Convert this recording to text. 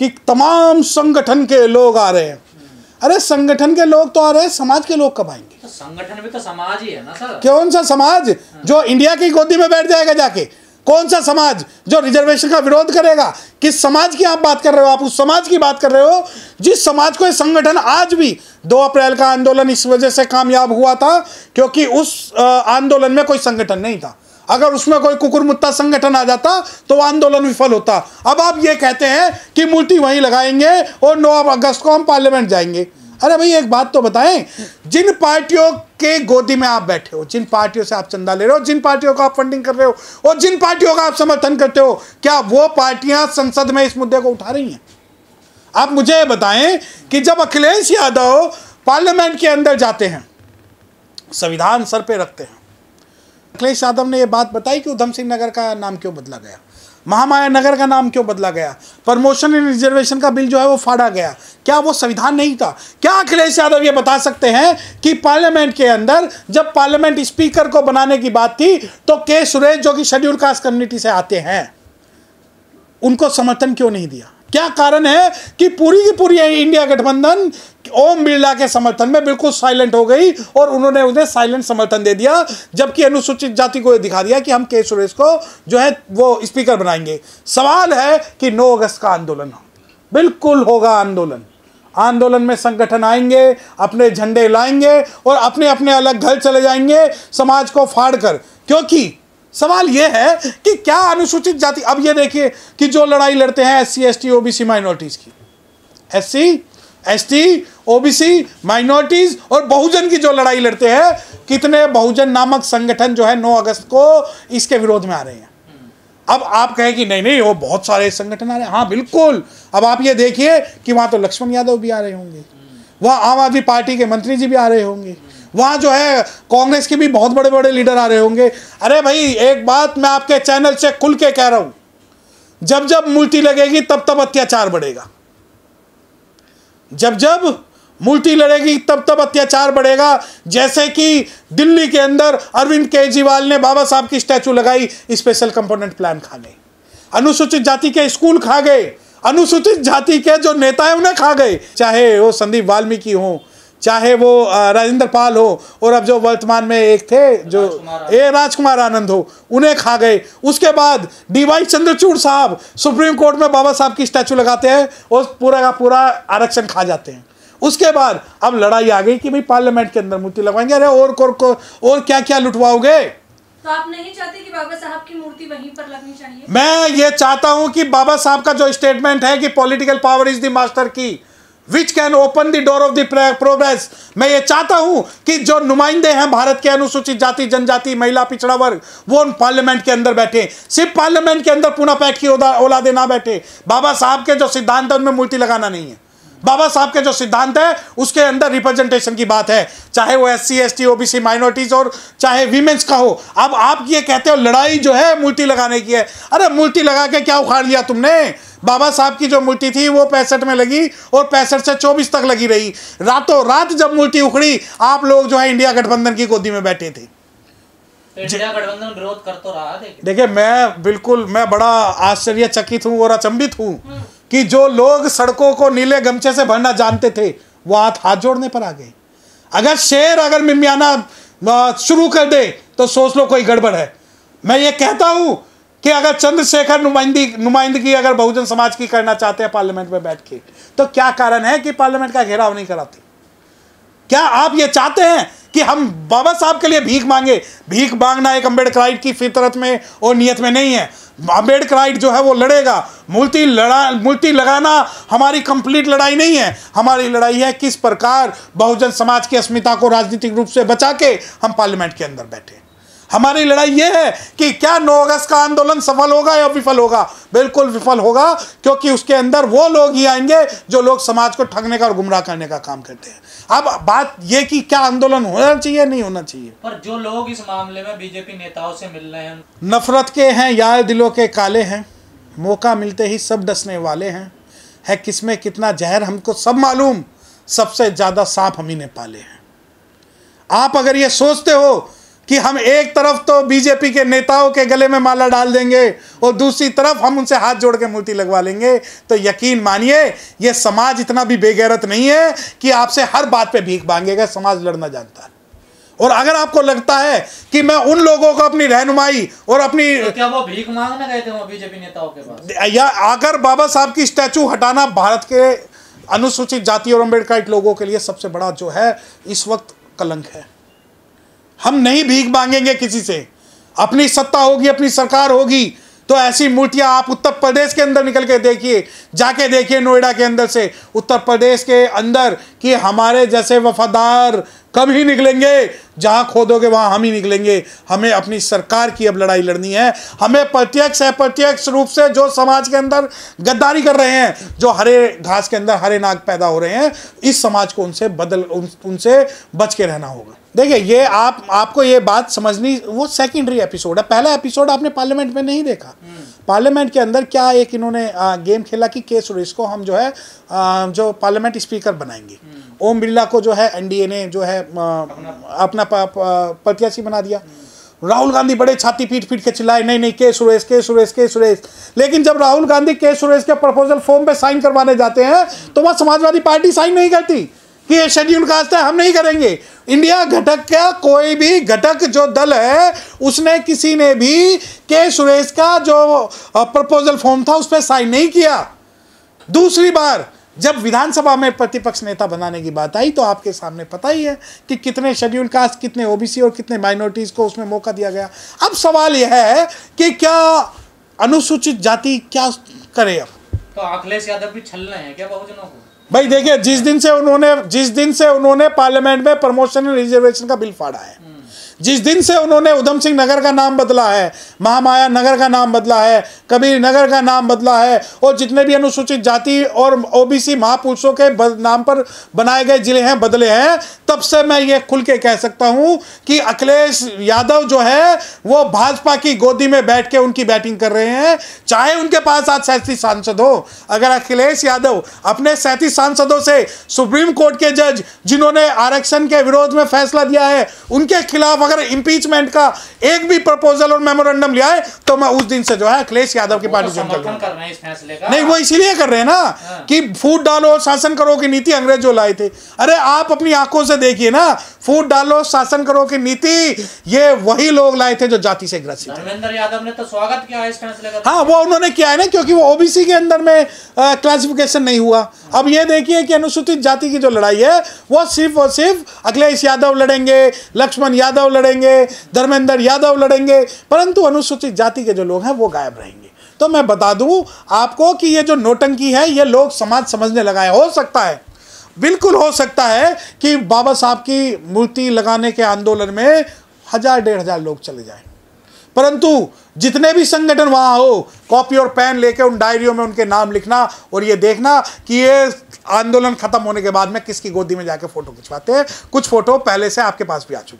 कि तमाम संगठन के लोग आ रहे हैं अरे संगठन के लोग तो आ रहे हैं समाज के लोग कब आएंगे तो संगठन भी तो समाज ही है ना सर कौन सा समाज जो इंडिया की गोदी में बैठ जाएगा जाके कौन सा समाज जो रिजर्वेशन का विरोध करेगा किस समाज की आप बात कर रहे हो आप उस समाज की बात कर रहे हो जिस समाज को संगठन आज भी दो अप्रैल का आंदोलन इस वजह से कामयाब हुआ था क्योंकि उस आंदोलन में कोई संगठन नहीं था अगर उसमें कोई कुकुर मुत्ता संगठन आ जाता तो आंदोलन विफल होता अब आप ये कहते हैं कि मूर्ति वहीं लगाएंगे और 9 अगस्त को हम पार्लियामेंट जाएंगे अरे भाई एक बात तो बताएं जिन पार्टियों के गोदी में आप बैठे हो जिन पार्टियों से आप चंदा ले रहे हो जिन पार्टियों का आप फंडिंग कर रहे हो और जिन पार्टियों का आप समर्थन करते हो क्या वो पार्टियां संसद में इस मुद्दे को उठा रही हैं आप मुझे बताएं कि जब अखिलेश यादव पार्लियामेंट के अंदर जाते हैं संविधान सर पे रखते हैं अखिलेश यादव ने यह बात बताई कि उधम सिंह नगर का नाम क्यों बदला गया महामाया नगर का नाम क्यों बदला गया प्रमोशन एंड रिजर्वेशन का बिल जो है वो फाड़ा गया क्या वो संविधान नहीं था क्या अखिलेश यादव ये बता सकते हैं कि पार्लियामेंट के अंदर जब पार्लियामेंट स्पीकर को बनाने की बात थी तो के सुरेश जो कि शेड्यूल कास्ट कम्युनिटी से आते हैं उनको समर्थन क्यों नहीं दिया क्या कारण है कि पूरी की पूरी इंडिया गठबंधन ओम बिरला के समर्थन में बिल्कुल साइलेंट हो गई और उन्होंने उन्हें साइलेंट समर्थन दे दिया जबकि अनुसूचित जाति को दिखा दिया कि हम के सुरेश को जो है वो स्पीकर बनाएंगे सवाल है कि 9 अगस्त का आंदोलन बिल्कुल होगा आंदोलन आंदोलन में संगठन आएंगे अपने झंडे लाएंगे और अपने अपने अलग घर चले जाएंगे समाज को फाड़ कर क्योंकि सवाल यह है कि क्या अनुसूचित जाति अब यह देखिए कि जो लड़ाई लड़ते हैं S C S T OBC minorities की S C S T OBC minorities और बहुजन की जो लड़ाई लड़ते हैं कितने बहुजन नामक संगठन जो है 9 अगस्त को इसके विरोध में आ रहे हैं अब आप कहें कि नहीं नहीं वो बहुत सारे संगठन आ रहे हैं हाँ बिल्कुल अब आप ये देखिए कि वहां तो लक्ष्मण यादव भी आ रहे होंगे वहां आम आदमी पार्टी के मंत्री जी भी आ रहे होंगे वहाँ जो है कांग्रेस के भी बहुत बड़े बड़े लीडर आ रहे होंगे अरे भाई एक बात मैं आपके चैनल से खुल के कह रहा हूँ जब जब मुल्टी लगेगी तब तब अत्याचार बढ़ेगा जब जब मुल्टी लड़ेगी तब तब अत्याचार बढ़ेगा जैसे कि दिल्ली के अंदर अरविंद केजरीवाल ने बाबा साहब की स्टैचू लगाई स्पेशल कंपोनेंट प्लान खा गए अनुसूचित जाति के स्कूल खा गए अनुसूचित जाति के जो नेता है उन्हें खा गए चाहे वो संदीप वाल्मीकि हों चाहे वो राजेंद्र पाल हो और अब जो वर्तमान में एक थे जो ए राजकुमार आनंद हो उन्हें खा गए उसके बाद डी वाई चंद्रचूड़ साहब सुप्रीम कोर्ट में बाबा साहब की स्टैचू लगाते हैं और पूरा का पूरा आरक्षण खा जाते हैं उसके बाद अब लड़ाई आ गई कि भाई पार्लियामेंट के अंदर मूर्ति लगवाएंगे अरे और और, और क्या क्या लुटवाओगे तो आप नहीं चाहते कि बाबा साहब की मूर्ति वहीं पर लगनी चाहिए मैं ये चाहता हूं कि बाबा साहब का जो स्टेटमेंट है कि political power is the master key which can open the door of the progress मैं ये चाहता हूं कि जो नुमाइंदे हैं भारत के अनुसूचित जाति जनजाति महिला पिछड़ा वर्ग वो उन पार्लियामेंट के अंदर बैठे सिर्फ पार्लियामेंट के अंदर पुनः पैठ की औलादे ना बैठे बाबा साहब के जो सिद्धांत है उनमें मूर्ति लगाना नहीं है बाबा साहब के जो सिद्धांत है उसके अंदर रिप्रेजेंटेशन की बात है चाहे वो S C S T OBC minorities और चाहे वीमेंस का हो अब आप ये कहते हो लड़ाई जो है मूर्ति लगाने की है अरे मूर्ति लगा के क्या उखाड़ लिया तुमने बाबा साहब की जो मूर्ति थी वो पैंसठ में लगी और पैंसठ से चौबीस तक लगी रही रातों रात जब मूर्ति उखड़ी आप लोग जो है इंडिया गठबंधन की गोदी में बैठे थे तो गठबंधन विरोध कर तो रहा देखिए मैं बिल्कुल मैं बड़ा आश्चर्यचकित हूँ और अचंबित हूँ कि जो लोग सड़कों को नीले गमछे से भरना जानते थे वो हाथ हाथ जोड़ने पर आ गए अगर शेर अगर मिमियाना शुरू कर दे तो सोच लो कोई गड़बड़ है मैं ये कहता हूं कि अगर चंद्रशेखर नुमाइंदी नुमाइंदगी अगर बहुजन समाज की करना चाहते हैं पार्लियामेंट में बैठ के तो क्या कारण है कि पार्लियामेंट का घेराव नहीं कराते क्या आप ये चाहते हैं कि हम बाबा साहब के लिए भीख मांगे भीख मांगना एक अम्बेडकराइट की फितरत में और नियत में नहीं है अम्बेडकराइट जो है वो लड़ेगा मूर्ति लड़ा मूर्ति लगाना हमारी कंप्लीट लड़ाई नहीं है हमारी लड़ाई है किस प्रकार बहुजन समाज की अस्मिता को राजनीतिक रूप से बचा के हम पार्लियामेंट के अंदर बैठे हमारी लड़ाई ये है कि क्या नौ अगस्त का आंदोलन सफल होगा या विफल होगा बिल्कुल विफल होगा क्योंकि उसके अंदर वो लोग ही आएंगे जो लोग समाज को ठगने का और गुमराह करने का काम करते हैं अब बात ये कि क्या आंदोलन होना चाहिए नहीं होना चाहिए पर जो लोग इस मामले में बीजेपी नेताओं से मिल रहे हैं नफरत के हैं या दिलों के काले हैं मौका मिलते ही सब डसने वाले हैं है किस में कितना जहर हमको सब मालूम सबसे ज़्यादा सांप हम ही ने पाले हैं आप अगर ये सोचते हो कि हम एक तरफ तो बीजेपी के नेताओं के गले में माला डाल देंगे और दूसरी तरफ हम उनसे हाथ जोड़ के मूर्ति लगवा लेंगे तो यकीन मानिए यह समाज इतना भी बेगैरत नहीं है कि आपसे हर बात पे भीख मांगेगा समाज लड़ना जानता है और अगर आपको लगता है कि मैं उन लोगों को अपनी रहनुमाई और अपनी तो क्या वो भीख मांगने गए थे बीजेपी नेताओं के पास या अगर बाबा साहब की स्टैचू हटाना भारत के अनुसूचित जाति और अम्बेडकर लोगों के लिए सबसे बड़ा जो है इस वक्त कलंक है हम नहीं भीख मांगेंगे किसी से अपनी सत्ता होगी अपनी सरकार होगी तो ऐसी मूर्तियां आप उत्तर प्रदेश के अंदर निकल के देखिए जाके देखिए नोएडा के अंदर से उत्तर प्रदेश के अंदर कि हमारे जैसे वफादार कब ही निकलेंगे जहां खोदोगे वहां हम ही निकलेंगे हमें अपनी सरकार की अब लड़ाई लड़नी है हमें प्रत्यक्ष अप्रत्यक्ष रूप से जो समाज के अंदर गद्दारी कर रहे हैं जो हरे घास के अंदर हरे नाग पैदा हो रहे हैं इस समाज को उनसे बदल उन, उनसे बच के रहना होगा देखिए ये आप आपको ये बात समझनी वो सेकेंडरी एपिसोड है पहला एपिसोड आपने पार्लियामेंट में नहीं देखा पार्लियामेंट के अंदर क्या एक इन्होंने गेम खेला कि के सुरेश को हम जो है जो पार्लियामेंट स्पीकर बनाएंगे ओम बिरला को जो है एनडीए ने जो है अपना प्रत्याशी बना दिया राहुल गांधी बड़े छाती पीट पीट के चिल्लाए नहीं नहीं के सुरेश के सुरेश के सुरेश लेकिन जब राहुल गांधी के सुरेश के प्रपोजल फॉर्म पे साइन करवाने जाते हैं तो वह समाजवादी पार्टी साइन नहीं करती कि ये शेड्यूल कास्ट है हम नहीं करेंगे इंडिया घटक का कोई भी घटक जो दल है उसने किसी ने भी के सुरेश का जो प्रपोजल फॉर्म था उस पर साइन नहीं किया दूसरी बार जब विधानसभा में प्रतिपक्ष नेता बनाने की बात आई तो आपके सामने पता ही है कि कितने शेड्यूल कास्ट कितने ओबीसी और कितने माइनॉरिटीज़ को उसमें मौका दिया गया अब सवाल यह है कि क्या अनुसूचित जाति क्या करे अब तो अखिलेश यादव भी छल रहे हैं क्या बहुजनों को भाई देखिए जिस दिन से उन्होंने जिस दिन से उन्होंने पार्लियामेंट में प्रमोशन रिजर्वेशन का बिल फाड़ा है जिस दिन से उन्होंने उधम सिंह नगर का नाम बदला है महामाया नगर का नाम बदला है कबीर नगर का नाम बदला है और जितने भी अनुसूचित जाति और ओबीसी महापुरुषों के नाम पर बनाए गए जिले हैं बदले हैं तब से मैं ये खुल के कह सकता हूं कि अखिलेश यादव जो है वो भाजपा की गोदी में बैठ के उनकी बैटिंग कर रहे हैं चाहे उनके पास आज सैंतीस सांसद हो अगर अखिलेश यादव अपने सैंतीस सांसदों से सुप्रीम कोर्ट के जज जिन्होंने आरक्षण के विरोध में फैसला दिया है उनके खिलाफ अगर इंपीचमेंट का एक भी प्रपोजल और मेमोरेंडम लिया है तो मैं उस दिन से जो है अखिलेश यादव की तो पार्टी ज्वाइन कर नहीं वो इसीलिए कर रहे हैं ना हाँ। कि फूट डालो शासन करो की नीति अंग्रेज जो लाए थे अरे आप अपनी आंखों से देखिए ना फूट डालो शासन करो की नीति ये वही लोग लाए थे जो जाति से ग्रसित धर्मेंद्र यादव ने तो स्वागत किया इस फैसले का हाँ वो उन्होंने किया है ना क्योंकि वो ओबीसी के अंदर में क्लासिफिकेशन नहीं हुआ अब ये देखिए कि अनुसूचित जाति की जो लड़ाई है वो सिर्फ और सिर्फ अखिलेश यादव लड़ेंगे लक्ष्मण यादव लड़ेंगे लड़ेंगे धर्मेंद्र यादव लड़ेंगे परंतु अनुसूचित जाति के जो लोग हैं वो गायब रहेंगे तो मैं बता दूं आपको कि ये जो नोटंकी है ये लोग समाज समझने लगा है हो सकता है बिल्कुल हो सकता है कि बाबा साहब की मूर्ति लगाने के आंदोलन में हज़ार डेढ़ हज़ार लोग चले जाए परंतु जितने भी संगठन वहां हो कॉपी और पेन लेके उन डायरियों में उनके नाम लिखना और ये देखना कि ये आंदोलन खत्म होने के बाद में किसकी गोदी में जाके फोटो खिंचवाते हैं कुछ फोटो पहले से आपके पास भी आ चुके हैं